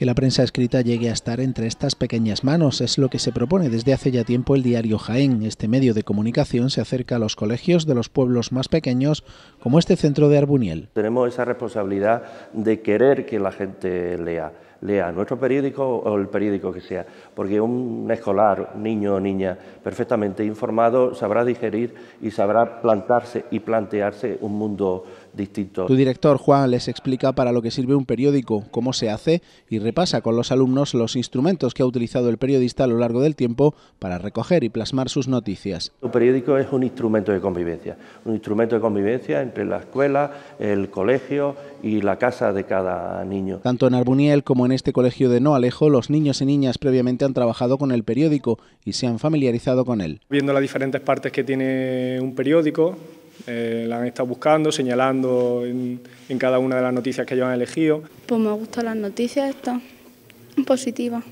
Que la prensa escrita llegue a estar entre estas pequeñas manos es lo que se propone desde hace ya tiempo el diario Jaén. Este medio de comunicación se acerca a los colegios de los pueblos más pequeños, como este centro de Arbuniel. Tenemos esa responsabilidad de querer que la gente lea lea nuestro periódico o el periódico que sea, porque un escolar, niño o niña perfectamente informado sabrá digerir y sabrá plantarse y plantearse un mundo distinto. Tu director Juan les explica para lo que sirve un periódico, cómo se hace y repasa con los alumnos los instrumentos que ha utilizado el periodista a lo largo del tiempo para recoger y plasmar sus noticias. Un periódico es un instrumento de convivencia, un instrumento de convivencia entre la escuela, el colegio y la casa de cada niño. Tanto en Arbuniel como en en este colegio de No Alejo, los niños y niñas previamente han trabajado con el periódico y se han familiarizado con él. Viendo las diferentes partes que tiene un periódico, eh, la han estado buscando, señalando en, cada una de las noticias que ellos han elegido. Pues me gustan las noticias estas, positivas,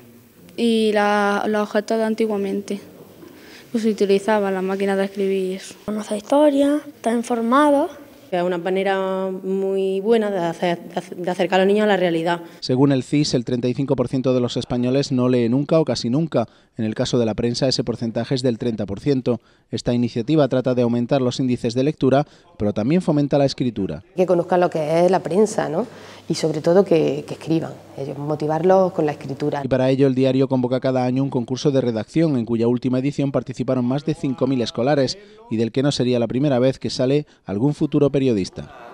y la, los objetos de antiguamente pues se utilizaban la máquina de escribir y eso. Conoce historia, está informado es una manera muy buena de, de, acercar a los niños a la realidad. Según el CIS, el 35% de los españoles no lee nunca o casi nunca. En el caso de la prensa, ese porcentaje es del 30%. Esta iniciativa trata de aumentar los índices de lectura, pero también fomenta la escritura. Que conozcan lo que es la prensa, ¿no? y sobre todo que, escriban, motivarlos con la escritura. Y para ello el diario convoca cada año un concurso de redacción en cuya última edición participaron más de 5.000 escolares y del que no sería la primera vez que sale algún futuro periodista.